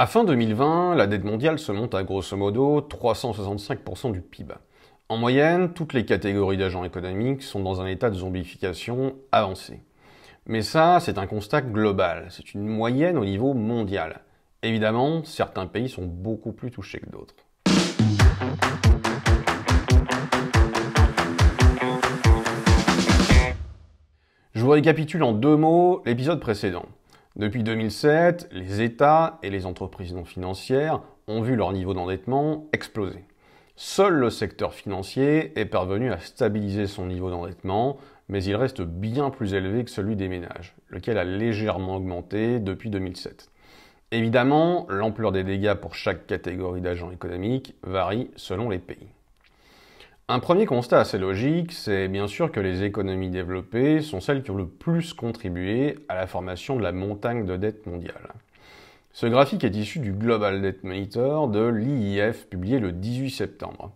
À fin 2020, la dette mondiale se monte à grosso modo 365% du PIB. En moyenne, toutes les catégories d'agents économiques sont dans un état de zombification avancé. Mais ça, c'est un constat global, c'est une moyenne au niveau mondial. Évidemment, certains pays sont beaucoup plus touchés que d'autres. Je vous récapitule en deux mots l'épisode précédent. Depuis 2007, les États et les entreprises non financières ont vu leur niveau d'endettement exploser. Seul le secteur financier est parvenu à stabiliser son niveau d'endettement, mais il reste bien plus élevé que celui des ménages, lequel a légèrement augmenté depuis 2007. Évidemment, l'ampleur des dégâts pour chaque catégorie d'agents économiques varie selon les pays. Un premier constat assez logique, c'est bien sûr que les économies développées sont celles qui ont le plus contribué à la formation de la montagne de dette mondiale. Ce graphique est issu du Global Debt Monitor de l'IIF publié le 18 septembre.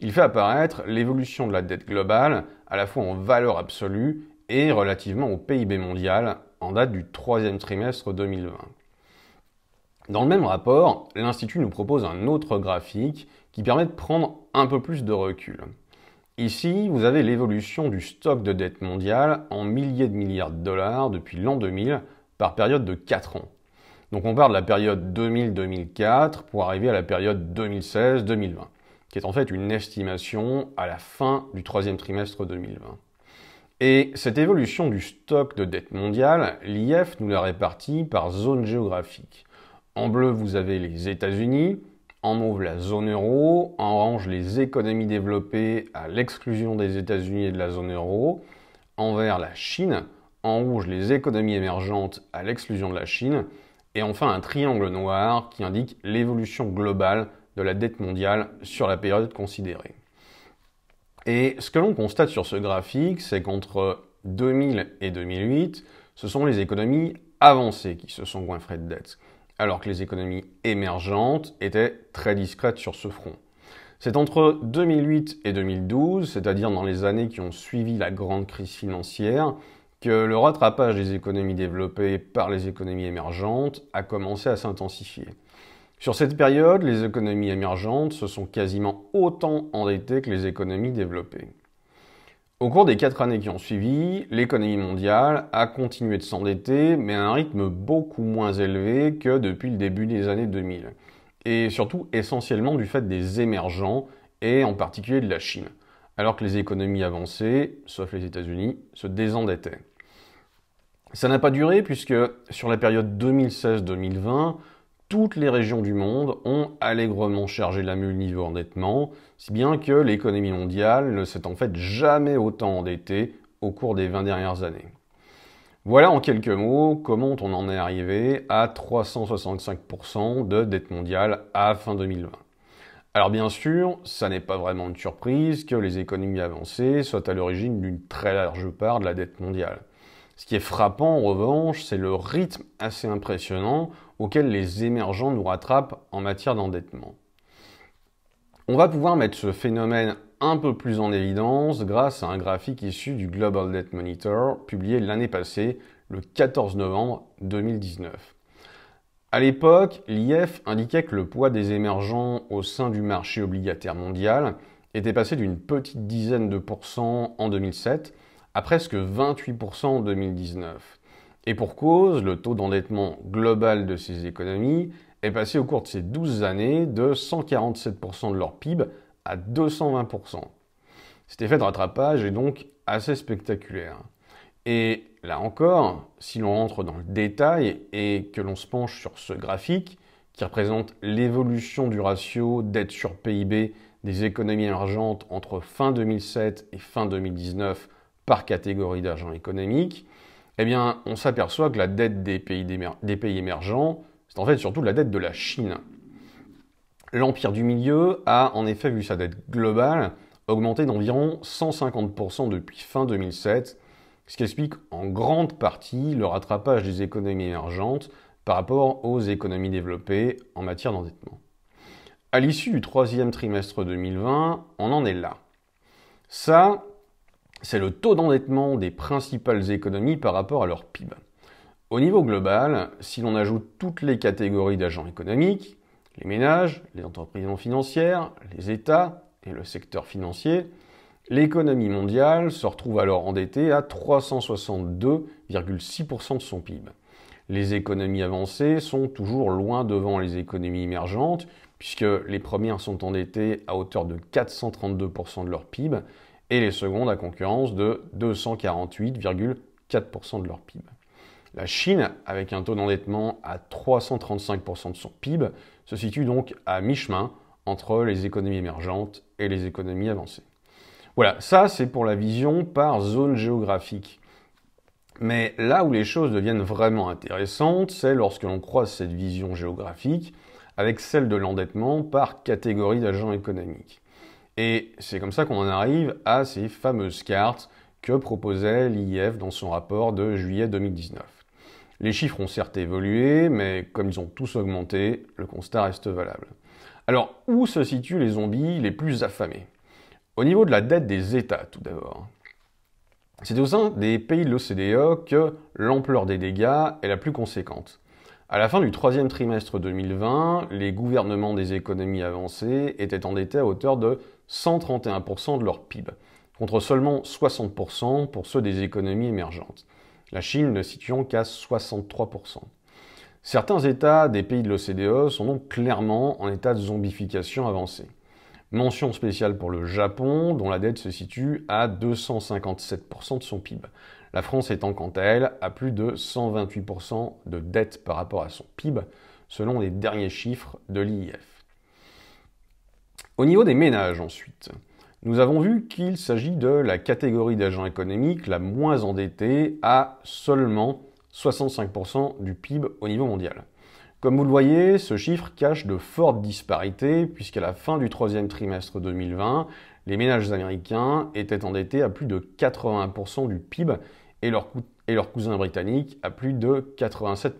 Il fait apparaître l'évolution de la dette globale, à la fois en valeur absolue et relativement au PIB mondial, en date du troisième trimestre 2020. Dans le même rapport, l'Institut nous propose un autre graphique qui permet de prendre un peu plus de recul. Ici, vous avez l'évolution du stock de dette mondiale en milliers de milliards de dollars depuis l'an 2000 par période de 4 ans. Donc on part de la période 2000-2004 pour arriver à la période 2016-2020, qui est en fait une estimation à la fin du troisième trimestre 2020. Et cette évolution du stock de dette mondiale, l'IF nous la répartit par zone géographique. En bleu, vous avez les États-Unis, en mauve, la zone euro. En orange, les économies développées à l'exclusion des États-Unis et de la zone euro. En vert, la Chine. En rouge, les économies émergentes à l'exclusion de la Chine. Et enfin, un triangle noir qui indique l'évolution globale de la dette mondiale sur la période considérée. Et ce que l'on constate sur ce graphique, c'est qu'entre 2000 et 2008, ce sont les économies avancées qui se sont goinfrées de dettes alors que les économies émergentes étaient très discrètes sur ce front. C'est entre 2008 et 2012, c'est-à-dire dans les années qui ont suivi la grande crise financière, que le rattrapage des économies développées par les économies émergentes a commencé à s'intensifier. Sur cette période, les économies émergentes se sont quasiment autant endettées que les économies développées. Au cours des quatre années qui ont suivi, l'économie mondiale a continué de s'endetter, mais à un rythme beaucoup moins élevé que depuis le début des années 2000, et surtout essentiellement du fait des émergents, et en particulier de la Chine, alors que les économies avancées, sauf les États-Unis, se désendettaient. Ça n'a pas duré puisque sur la période 2016-2020, toutes les régions du monde ont allègrement chargé la mule niveau endettement, si bien que l'économie mondiale ne s'est en fait jamais autant endettée au cours des 20 dernières années. Voilà en quelques mots comment on en est arrivé à 365% de dette mondiale à fin 2020. Alors bien sûr, ça n'est pas vraiment une surprise que les économies avancées soient à l'origine d'une très large part de la dette mondiale. Ce qui est frappant en revanche, c'est le rythme assez impressionnant auxquels les émergents nous rattrapent en matière d'endettement. On va pouvoir mettre ce phénomène un peu plus en évidence grâce à un graphique issu du Global Debt Monitor publié l'année passée, le 14 novembre 2019. À l'époque, l'IF indiquait que le poids des émergents au sein du marché obligataire mondial était passé d'une petite dizaine de pourcents en 2007 à presque 28% en 2019. Et pour cause, le taux d'endettement global de ces économies est passé au cours de ces 12 années de 147% de leur PIB à 220%. Cet effet de rattrapage est donc assez spectaculaire. Et là encore, si l'on rentre dans le détail et que l'on se penche sur ce graphique, qui représente l'évolution du ratio dette sur PIB des économies émergentes entre fin 2007 et fin 2019 par catégorie d'argent économique, eh bien, on s'aperçoit que la dette des pays, des pays émergents, c'est en fait surtout la dette de la Chine. L'Empire du Milieu a en effet vu sa dette globale augmenter d'environ 150% depuis fin 2007, ce qui explique en grande partie le rattrapage des économies émergentes par rapport aux économies développées en matière d'endettement. À l'issue du troisième trimestre 2020, on en est là. Ça, c'est le taux d'endettement des principales économies par rapport à leur PIB. Au niveau global, si l'on ajoute toutes les catégories d'agents économiques, les ménages, les entreprises non financières, les États et le secteur financier, l'économie mondiale se retrouve alors endettée à 362,6% de son PIB. Les économies avancées sont toujours loin devant les économies émergentes, puisque les premières sont endettées à hauteur de 432% de leur PIB, et les secondes à concurrence de 248,4% de leur PIB. La Chine, avec un taux d'endettement à 335% de son PIB, se situe donc à mi-chemin entre les économies émergentes et les économies avancées. Voilà, ça c'est pour la vision par zone géographique. Mais là où les choses deviennent vraiment intéressantes, c'est lorsque l'on croise cette vision géographique avec celle de l'endettement par catégorie d'agents économiques. Et c'est comme ça qu'on en arrive à ces fameuses cartes que proposait l'IF dans son rapport de juillet 2019. Les chiffres ont certes évolué, mais comme ils ont tous augmenté, le constat reste valable. Alors, où se situent les zombies les plus affamés Au niveau de la dette des États, tout d'abord. C'est au sein des pays de l'OCDE que l'ampleur des dégâts est la plus conséquente. À la fin du troisième trimestre 2020, les gouvernements des économies avancées étaient endettés à hauteur de 131% de leur PIB, contre seulement 60% pour ceux des économies émergentes, la Chine ne situant qu'à 63%. Certains États des pays de l'OCDE sont donc clairement en état de zombification avancée. Mention spéciale pour le Japon, dont la dette se situe à 257% de son PIB. La France étant quant à elle à plus de 128% de dette par rapport à son PIB, selon les derniers chiffres de l'IIF. Au niveau des ménages ensuite, nous avons vu qu'il s'agit de la catégorie d'agents économiques la moins endettée à seulement 65% du PIB au niveau mondial. Comme vous le voyez, ce chiffre cache de fortes disparités puisqu'à la fin du troisième trimestre 2020, les ménages américains étaient endettés à plus de 80% du PIB et leurs, leurs cousins britanniques à plus de 87%.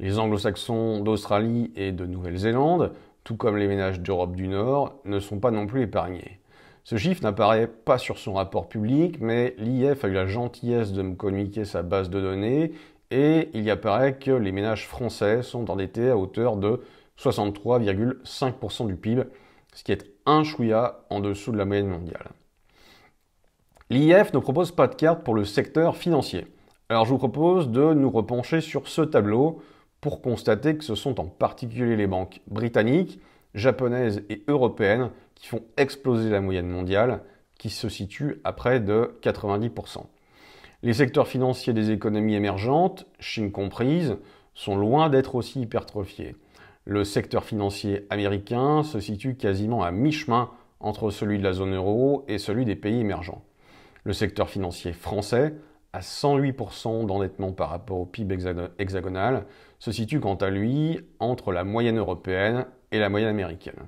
Les anglo-saxons d'Australie et de Nouvelle-Zélande tout comme les ménages d'Europe du Nord, ne sont pas non plus épargnés. Ce chiffre n'apparaît pas sur son rapport public, mais l'IF a eu la gentillesse de me communiquer sa base de données et il y apparaît que les ménages français sont endettés à hauteur de 63,5% du PIB, ce qui est un chouïa en dessous de la moyenne mondiale. L'IF ne propose pas de carte pour le secteur financier. Alors je vous propose de nous repencher sur ce tableau pour constater que ce sont en particulier les banques britanniques, japonaises et européennes qui font exploser la moyenne mondiale, qui se situe à près de 90%. Les secteurs financiers des économies émergentes, Chine comprise, sont loin d'être aussi hypertrophiés. Le secteur financier américain se situe quasiment à mi-chemin entre celui de la zone euro et celui des pays émergents. Le secteur financier français à 108% d'endettement par rapport au PIB hexagonal se situe quant à lui entre la moyenne européenne et la moyenne américaine.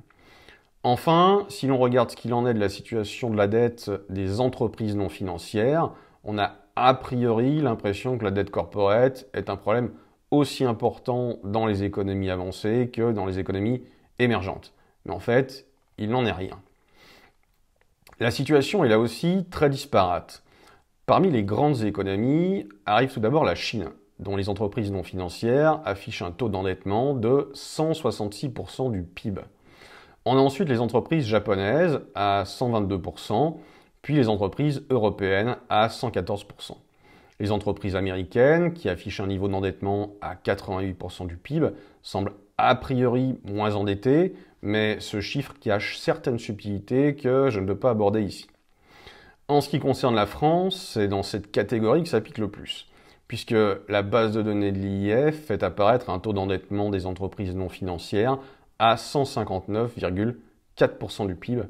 Enfin, si l'on regarde ce qu'il en est de la situation de la dette des entreprises non financières, on a a priori l'impression que la dette corporate est un problème aussi important dans les économies avancées que dans les économies émergentes. Mais en fait, il n'en est rien. La situation est là aussi très disparate. Parmi les grandes économies arrive tout d'abord la Chine, dont les entreprises non financières affichent un taux d'endettement de 166% du PIB. On a ensuite les entreprises japonaises à 122%, puis les entreprises européennes à 114%. Les entreprises américaines, qui affichent un niveau d'endettement à 88% du PIB, semblent a priori moins endettées, mais ce chiffre cache certaines subtilités que je ne peux pas aborder ici. En ce qui concerne la France, c'est dans cette catégorie que ça pique le plus, puisque la base de données de l'IIF fait apparaître un taux d'endettement des entreprises non financières à 159,4% du PIB,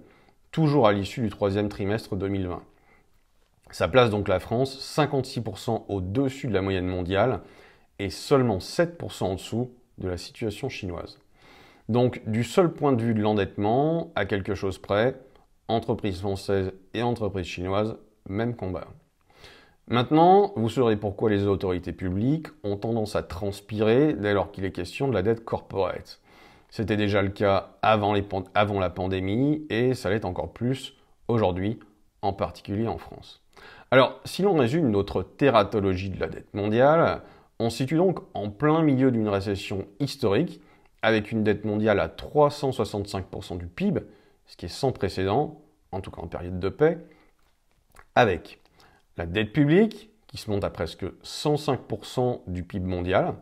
toujours à l'issue du troisième trimestre 2020. Ça place donc la France 56% au-dessus de la moyenne mondiale et seulement 7% en dessous de la situation chinoise. Donc du seul point de vue de l'endettement, à quelque chose près, entreprises françaises et entreprises chinoises, même combat. Maintenant, vous saurez pourquoi les autorités publiques ont tendance à transpirer dès lors qu'il est question de la dette corporate. C'était déjà le cas avant, avant la pandémie et ça l'est encore plus aujourd'hui, en particulier en France. Alors, si l'on résume notre tératologie de la dette mondiale, on se situe donc en plein milieu d'une récession historique, avec une dette mondiale à 365% du PIB, ce qui est sans précédent, en tout cas en période de paix, avec la dette publique, qui se monte à presque 105% du PIB mondial.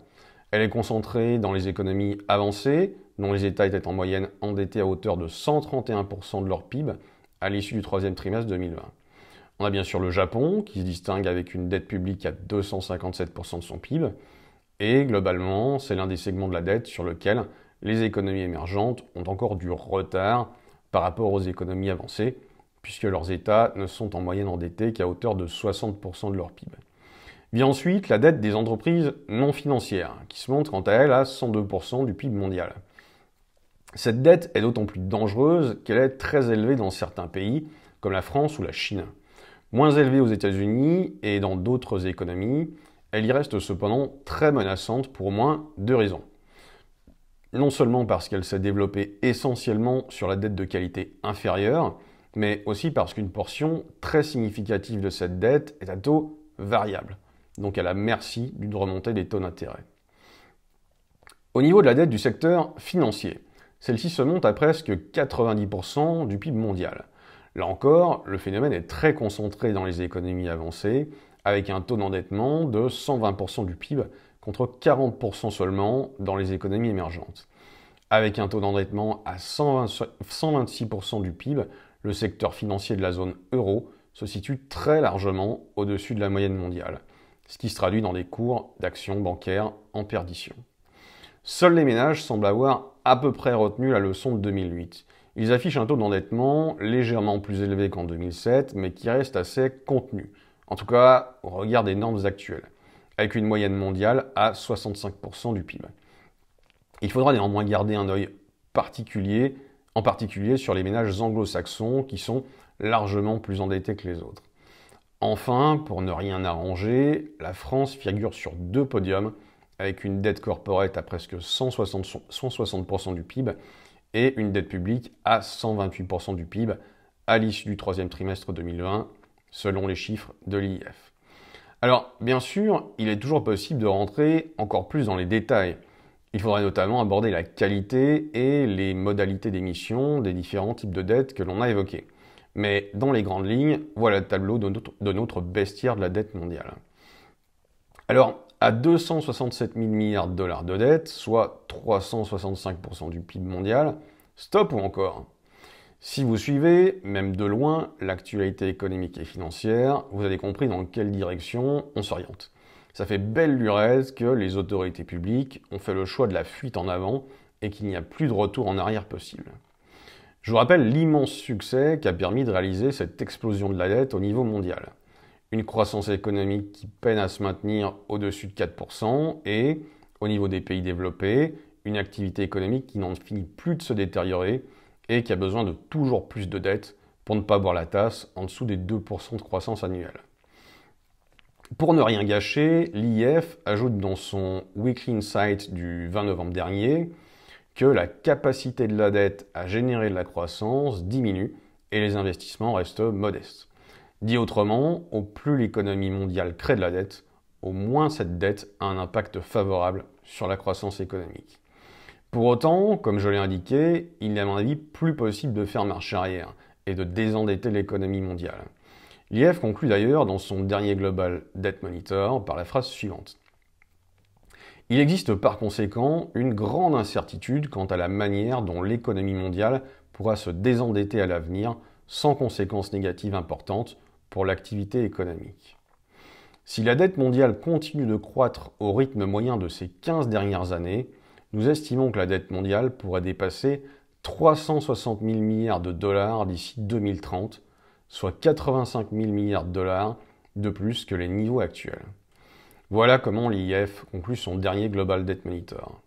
Elle est concentrée dans les économies avancées, dont les États étaient en moyenne endettés à hauteur de 131% de leur PIB à l'issue du troisième trimestre 2020. On a bien sûr le Japon, qui se distingue avec une dette publique à 257% de son PIB, et globalement, c'est l'un des segments de la dette sur lequel les économies émergentes ont encore du retard par rapport aux économies avancées, puisque leurs États ne sont en moyenne endettés qu'à hauteur de 60% de leur PIB. Vient ensuite la dette des entreprises non financières, qui se monte quant à elle à 102% du PIB mondial. Cette dette est d'autant plus dangereuse qu'elle est très élevée dans certains pays, comme la France ou la Chine. Moins élevée aux États-Unis et dans d'autres économies, elle y reste cependant très menaçante pour au moins deux raisons non seulement parce qu'elle s'est développée essentiellement sur la dette de qualité inférieure, mais aussi parce qu'une portion très significative de cette dette est à taux variable. Donc à la merci d'une remontée des taux d'intérêt. Au niveau de la dette du secteur financier, celle-ci se monte à presque 90% du PIB mondial. Là encore, le phénomène est très concentré dans les économies avancées, avec un taux d'endettement de 120% du PIB contre 40% seulement dans les économies émergentes. Avec un taux d'endettement à 126% du PIB, le secteur financier de la zone euro se situe très largement au-dessus de la moyenne mondiale, ce qui se traduit dans des cours d'actions bancaires en perdition. Seuls les ménages semblent avoir à peu près retenu la leçon de 2008. Ils affichent un taux d'endettement légèrement plus élevé qu'en 2007, mais qui reste assez contenu, en tout cas au regard des normes actuelles avec une moyenne mondiale à 65% du PIB. Il faudra néanmoins garder un œil particulier, en particulier sur les ménages anglo-saxons qui sont largement plus endettés que les autres. Enfin, pour ne rien arranger, la France figure sur deux podiums avec une dette corporate à presque 160%, 160 du PIB et une dette publique à 128% du PIB à l'issue du troisième trimestre 2020, selon les chiffres de l'IF. Alors, bien sûr, il est toujours possible de rentrer encore plus dans les détails. Il faudrait notamment aborder la qualité et les modalités d'émission des différents types de dettes que l'on a évoqués. Mais dans les grandes lignes, voilà le tableau de notre, bestiaire de la dette mondiale. Alors, à 267 000 milliards de dollars de dette, soit 365% du PIB mondial, stop ou encore si vous suivez, même de loin, l'actualité économique et financière, vous avez compris dans quelle direction on s'oriente. Ça fait belle lurette que les autorités publiques ont fait le choix de la fuite en avant et qu'il n'y a plus de retour en arrière possible. Je vous rappelle l'immense succès qui a permis de réaliser cette explosion de la dette au niveau mondial. Une croissance économique qui peine à se maintenir au-dessus de 4% et, au niveau des pays développés, une activité économique qui n'en finit plus de se détériorer et qui a besoin de toujours plus de dettes pour ne pas boire la tasse en dessous des 2% de croissance annuelle. Pour ne rien gâcher, l'IF ajoute dans son Weekly Insight du 20 novembre dernier que la capacité de la dette à générer de la croissance diminue et les investissements restent modestes. Dit autrement, au plus l'économie mondiale crée de la dette, au moins cette dette a un impact favorable sur la croissance économique. Pour autant, comme je l'ai indiqué, il n'est à mon avis plus possible de faire marche arrière et de désendetter l'économie mondiale. L'IF conclut d'ailleurs dans son dernier Global Debt Monitor par la phrase suivante. Il existe par conséquent une grande incertitude quant à la manière dont l'économie mondiale pourra se désendetter à l'avenir sans conséquences négatives importantes pour l'activité économique. Si la dette mondiale continue de croître au rythme moyen de ces 15 dernières années, nous estimons que la dette mondiale pourrait dépasser 360 000 milliards de dollars d'ici 2030, soit 85 000 milliards de dollars de plus que les niveaux actuels. Voilà comment l'IF conclut son dernier Global Debt Monitor.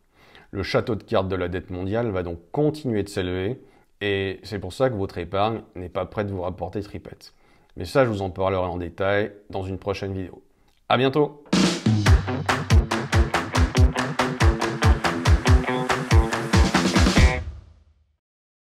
Le château de cartes de la dette mondiale va donc continuer de s'élever, et c'est pour ça que votre épargne n'est pas prête de vous rapporter tripette. Mais ça, je vous en parlerai en détail dans une prochaine vidéo. À bientôt!